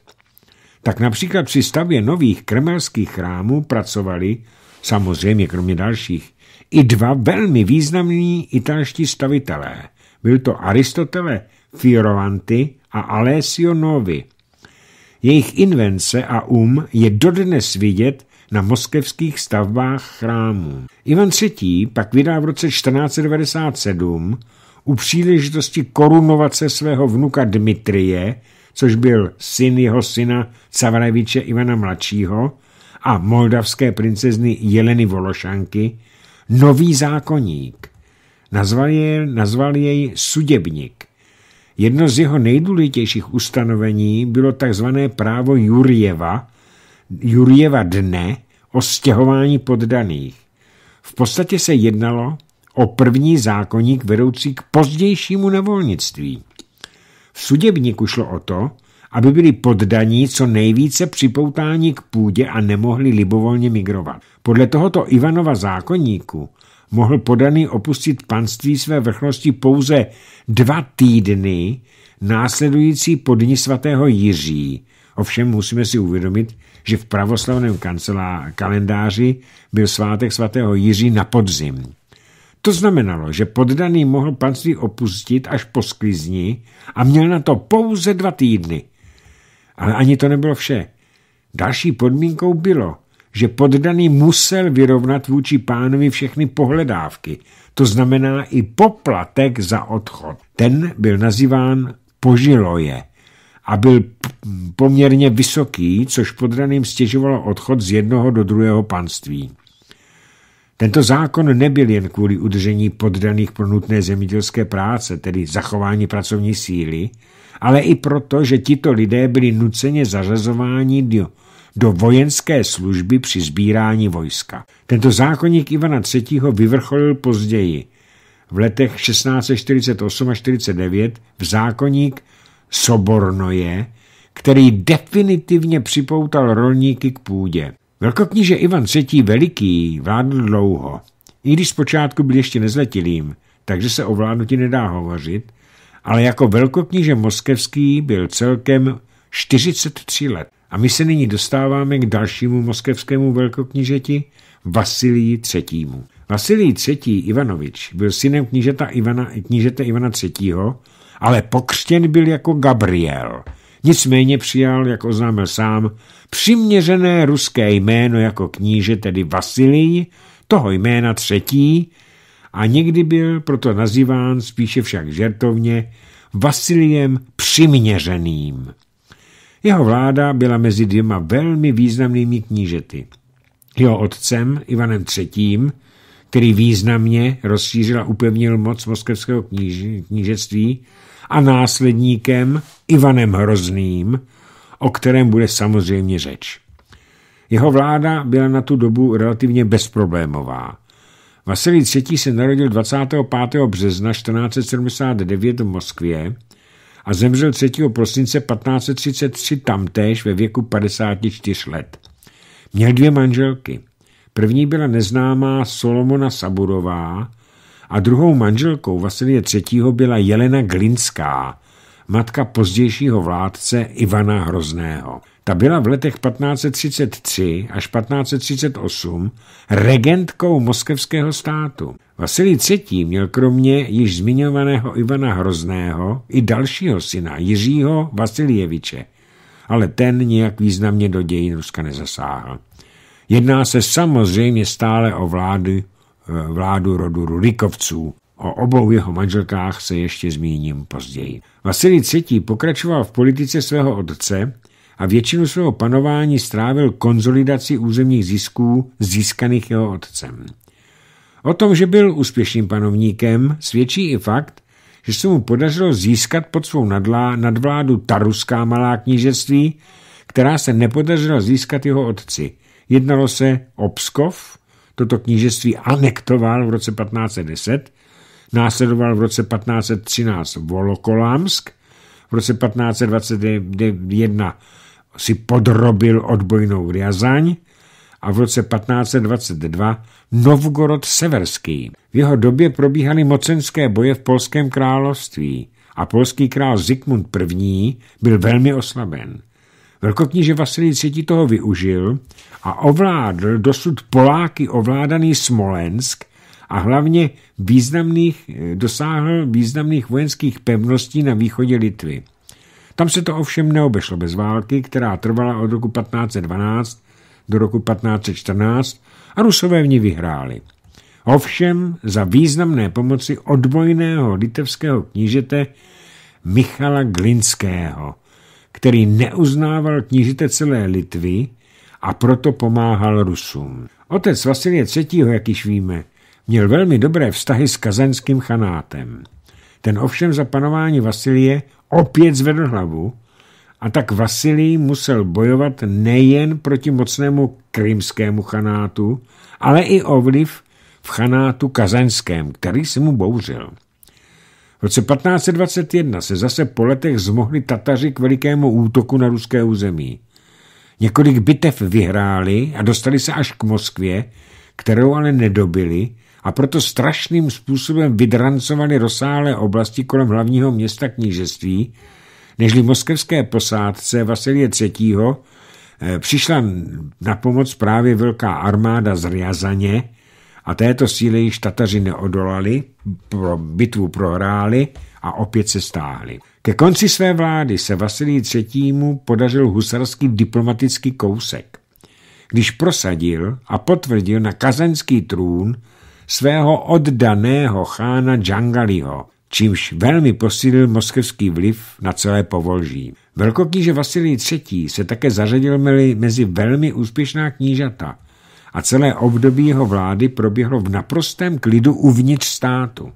Tak například při stavbě nových kremelských chrámů pracovali, samozřejmě kromě dalších, i dva velmi významní italští stavitelé. Byl to Aristotele Fioravanti a Alessio Novi. Jejich invence a um je dodnes vidět na moskevských stavbách chrámů. Ivan III. pak vydá v roce 1497 u příležitosti korunovace svého vnuka Dmitrie, což byl syn jeho syna Cavareviče Ivana Mladšího a moldavské princezny Jeleny Vološanky, nový zákoník. Nazval, je, nazval jej Suděbník. Jedno z jeho nejdůležitějších ustanovení bylo tzv. právo Jurjeva, Jurjeva dne o stěhování poddaných. V podstatě se jednalo o první zákonník vedoucí k pozdějšímu nevolnictví. V sudebníku šlo o to, aby byli poddaní co nejvíce připoutáni k půdě a nemohli libovolně migrovat. Podle tohoto Ivanova zákonníku mohl podaný opustit panství své vrchnosti pouze dva týdny následující po dni svatého Jiří. Ovšem musíme si uvědomit, že v pravoslavném kancelá, kalendáři byl svátek svatého Jiří na podzim. To znamenalo, že poddaný mohl panství opustit až po sklizni a měl na to pouze dva týdny. Ale ani to nebylo vše. Další podmínkou bylo, že poddaný musel vyrovnat vůči pánovi všechny pohledávky, to znamená i poplatek za odchod. Ten byl nazýván požiloje a byl poměrně vysoký, což podraným stěžovalo odchod z jednoho do druhého panství. Tento zákon nebyl jen kvůli udržení poddaných pro nutné zemědělské práce, tedy zachování pracovní síly, ale i proto, že tito lidé byli nuceně zařazováni do do vojenské služby při sbírání vojska. Tento zákonník Ivana III. vyvrcholil později v letech 1648 a 49 v zákonník Sobornoje, který definitivně připoutal rolníky k půdě. Velkokníže Ivan III. Veliký vládl dlouho, i když zpočátku byl ještě nezletilým, takže se o vládnutí nedá hovořit, ale jako velkokníže moskevský byl celkem 43 let. A my se nyní dostáváme k dalšímu moskevskému velkoknížeti Vasilii III. Vasilij III. Ivanovič byl synem knížeta Ivana, knížete Ivana III., ale pokřtěn byl jako Gabriel. Nicméně přijal, jak oznámil sám, přiměřené ruské jméno jako kníže, tedy Vasilij, toho jména třetí, a někdy byl proto nazýván spíše však žertovně Vasiliem přiměřeným. Jeho vláda byla mezi dvěma velmi významnými knížety. Jeho otcem, Ivanem III., který významně rozšířil a upevnil moc moskevského kníž, knížectví, a následníkem Ivanem Hrozným, o kterém bude samozřejmě řeč. Jeho vláda byla na tu dobu relativně bezproblémová. Vasilij III. se narodil 25. března 1479 v Moskvě a zemřel 3. prosince 1533 tamtéž ve věku 54 let. Měl dvě manželky. První byla neznámá Solomona Saburová a druhou manželkou Vasilie III. byla Jelena Glinská, matka pozdějšího vládce Ivana Hrozného. Ta byla v letech 1533 až 1538 regentkou moskevského státu. Vasilij III. měl kromě již zmiňovaného Ivana Hrozného i dalšího syna Jiřího Vasiljeviče, ale ten nijak významně do dějin Ruska nezasáhl. Jedná se samozřejmě stále o vládu, eh, vládu rodu Rurikovců, O obou jeho manželkách se ještě zmíním později. Vasily III. pokračoval v politice svého otce a většinu svého panování strávil konzolidací územních zisků získaných jeho otcem. O tom, že byl úspěšným panovníkem, svědčí i fakt, že se mu podařilo získat pod svou nadvládu taruská malá knížectví, která se nepodařila získat jeho otci. Jednalo se o Pskov, toto knížectví anektoval v roce 1510 Následoval v roce 1513 Volokolamsk, v roce 1521 si podrobil odbojnou Riazaň a v roce 1522 Novgorod Severský. V jeho době probíhaly mocenské boje v Polském království a polský král Zikmund I. byl velmi oslaben. Velkokníže Vasilij III. toho využil a ovládl dosud Poláky ovládaný Smolensk a hlavně významných, dosáhl významných vojenských pevností na východě Litvy. Tam se to ovšem neobešlo bez války, která trvala od roku 1512 do roku 1514 a Rusové v ní vyhráli. Ovšem za významné pomoci odbojného litevského knížete Michala Glinského, který neuznával knížete celé Litvy a proto pomáhal Rusům. Otec Vasilie III., jak již víme, Měl velmi dobré vztahy s kazenským chanátem. Ten ovšem za panování Vasilie opět zvedl hlavu a tak Vasilij musel bojovat nejen proti mocnému krymskému chanátu, ale i ovliv v chanátu kazenském, který se mu bouřil. V roce 1521 se zase po letech zmohli Tataři k velikému útoku na ruské území. Několik bitev vyhráli a dostali se až k Moskvě, kterou ale nedobili, a proto strašným způsobem vydrancovali rozsáhlé oblasti kolem hlavního města knížeství, nežli moskevské posádce Vasilie III. Eh, přišla na pomoc právě velká armáda z Rjazaně a této síly již Tataři neodolali, pro bitvu prohráli a opět se stáhli. Ke konci své vlády se Vasilí III. podařil husarský diplomatický kousek. Když prosadil a potvrdil na kazenský trůn svého oddaného chána Džangaliho, čímž velmi posílil moskevský vliv na celé Povolží. Velkokníže Vasilij III. se také zařadil mezi velmi úspěšná knížata a celé období jeho vlády proběhlo v naprostém klidu uvnitř státu.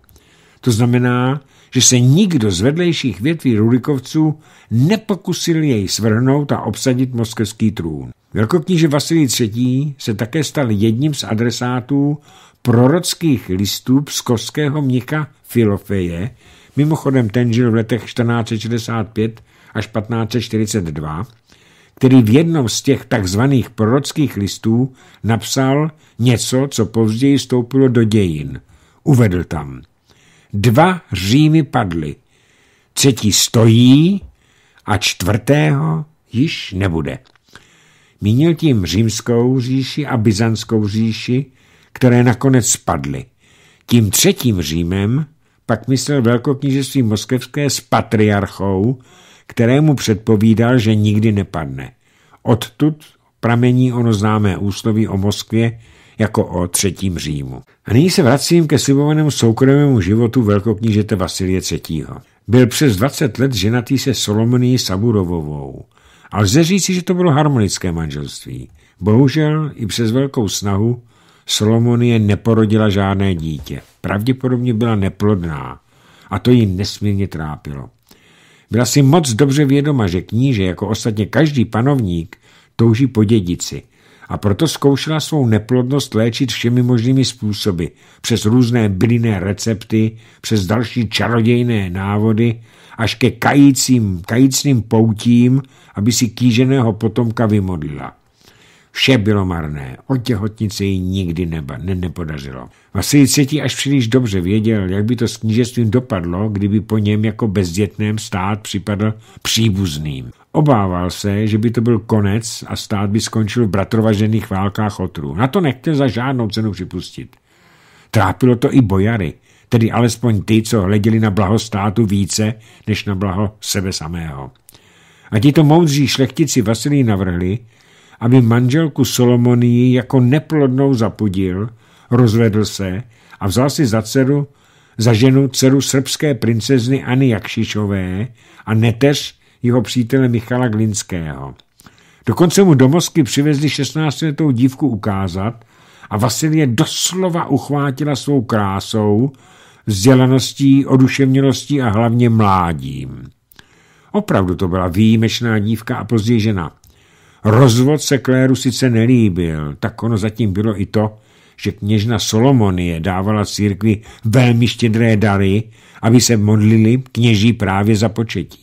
To znamená, že se nikdo z vedlejších větví Rurikovců nepokusil jej svrhnout a obsadit moskevský trůn. Velkokníže Vasilij III. se také stal jedním z adresátů prorockých listů pskovského mnicha Filofeje, mimochodem ten žil v letech 1465 až 1542, který v jednom z těch takzvaných prorockých listů napsal něco, co později stoupilo do dějin. Uvedl tam. Dva Římy padly, třetí stojí a čtvrtého již nebude. Mínil tím římskou říši a byzantskou říši, které nakonec spadly. Tím třetím Římem pak myslel velkoknížství moskevské s patriarchou, kterému předpovídal, že nikdy nepadne. Odtud pramení ono známé úsloví o Moskvě jako o třetím Římu. A nyní se vracím ke slibovanému soukromému životu velkoknížete Vasilie III. Byl přes 20 let ženatý se Solomoní Saburovovou. A lze říci, že to bylo harmonické manželství. Bohužel i přes velkou snahu Solomonie neporodila žádné dítě. Pravděpodobně byla neplodná a to ji nesmírně trápilo. Byla si moc dobře vědoma, že kníže, jako ostatně každý panovník, touží po dědici a proto zkoušela svou neplodnost léčit všemi možnými způsoby, přes různé bylinné recepty, přes další čarodějné návody, až ke kajícím, kajícným poutím, aby si kýženého potomka vymodlila. Vše bylo marné, otěhotnit se jí nikdy neba, ne, nepodařilo. Vasilij až příliš dobře věděl, jak by to s knížectvím dopadlo, kdyby po něm jako bezdětném stát připadl příbuzným. Obával se, že by to byl konec a stát by skončil v bratrovažených válkách otru. Na to nechte za žádnou cenu připustit. Trápilo to i bojary, tedy alespoň ty, co hleděli na blaho státu více, než na blaho sebe samého. A tito moudří šlechtici Vasilí navrhli, aby manželku Solomonii jako neplodnou zapudil, rozvedl se a vzal si za dceru, za ženu dceru srbské princezny Anny Jakšišové a neteř jeho přítele Michala Glinského. Dokonce mu do Moskvy přivezli 16-letou dívku ukázat a Vasilie doslova uchvátila svou krásou, vzdělaností, oduševnělostí a hlavně mládím. Opravdu to byla výjimečná dívka a později žena. Rozvod se Kléru sice nelíbil, tak ono zatím bylo i to, že kněžna Solomonie dávala církvi velmi štědré dary, aby se modlili kněží právě za početí.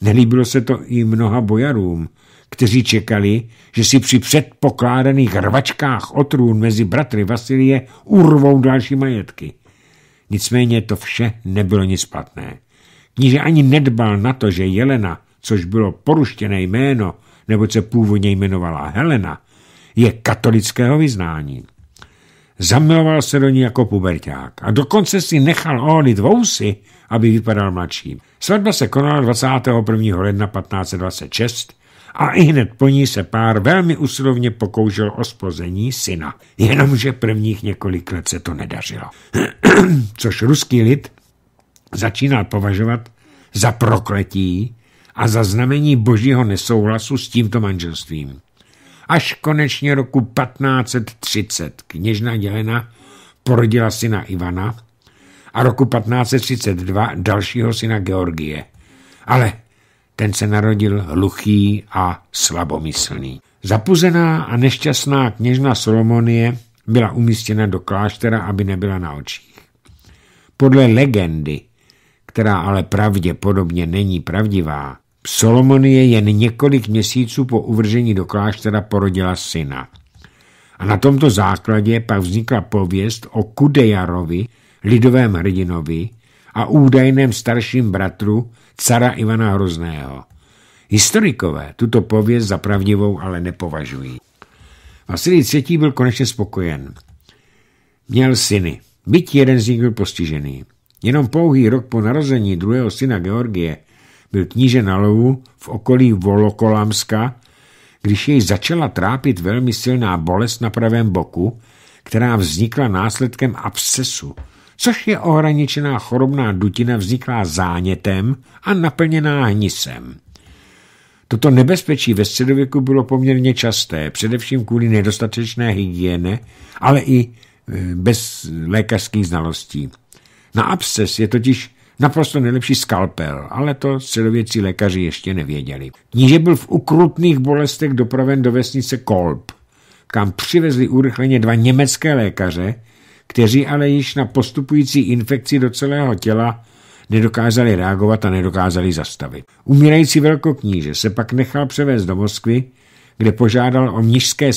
Nelíbilo se to i mnoha bojarům, kteří čekali, že si při předpokládaných rvačkách o trůn mezi bratry Vasilie urvou další majetky. Nicméně to vše nebylo nic platné. Kníže ani nedbal na to, že Jelena což bylo poruštěné jméno, nebo se původně jmenovala Helena, je katolického vyznání. Zamiloval se do ní jako puberták a dokonce si nechal ólit vousy, aby vypadal mladší. Svatba se konala 21. ledna 1526 a i hned po ní se pár velmi usilovně pokoušel o splození syna. Jenomže prvních několik let se to nedařilo. Což ruský lid začínal považovat za prokletí a za znamení božího nesouhlasu s tímto manželstvím. Až konečně roku 1530 kněžna Jelena porodila syna Ivana a roku 1532 dalšího syna Georgie. Ale ten se narodil hluchý a slabomyslný. Zapuzená a nešťastná kněžna Solomonie byla umístěna do kláštera, aby nebyla na očích. Podle legendy, která ale pravděpodobně není pravdivá, Solomonie jen několik měsíců po uvržení do kláštera porodila syna. A na tomto základě pak vznikla pověst o Kudejarovi, lidovém hrdinovi, a údajném starším bratru cara Ivana Hrozného. Historikové tuto pověst za pravdivou ale nepovažují. Vasilij III. byl konečně spokojen. Měl syny, byť jeden z nich byl postižený. Jenom pouhý rok po narození druhého syna Georgie byl kníže na lovu v okolí Volokolamska, když jej začala trápit velmi silná bolest na pravém boku, která vznikla následkem abscesu, což je ohraničená chorobná dutina vzniklá zánětem a naplněná hnisem. Toto nebezpečí ve středověku bylo poměrně časté, především kvůli nedostatečné hygiene, ale i e, bez lékařských znalostí. Na absces je totiž naprosto nejlepší skalpel, ale to středověcí lékaři ještě nevěděli. Kníže byl v ukrutných bolestech dopraven do vesnice Kolb, kam přivezli urychleně dva německé lékaře, kteří ale již na postupující infekci do celého těla nedokázali reagovat a nedokázali zastavit. Umírající velkokníže se pak nechal převést do Moskvy, kde požádal o mnižské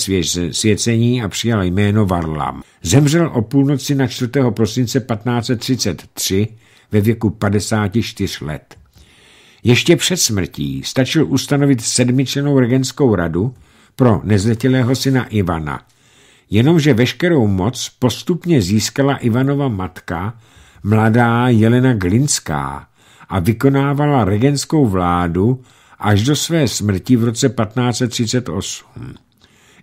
svěcení a přijal jméno Varlam. Zemřel o půlnoci na 4. prosince 1533 ve věku 54 let. Ještě před smrtí stačil ustanovit sedmičlenou regenskou radu pro nezletilého syna Ivana, jenomže veškerou moc postupně získala Ivanova matka, mladá Jelena Glinská, a vykonávala regenskou vládu až do své smrti v roce 1538.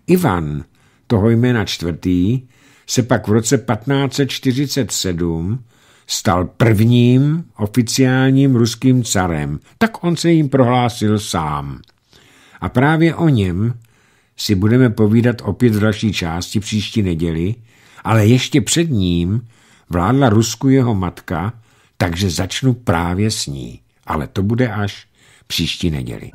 Ivan, toho jména čtvrtý, se pak v roce 1547 stal prvním oficiálním ruským carem, tak on se jim prohlásil sám. A právě o něm si budeme povídat opět v další části příští neděli, ale ještě před ním vládla Rusku jeho matka, takže začnu právě s ní. Ale to bude až příští neděli.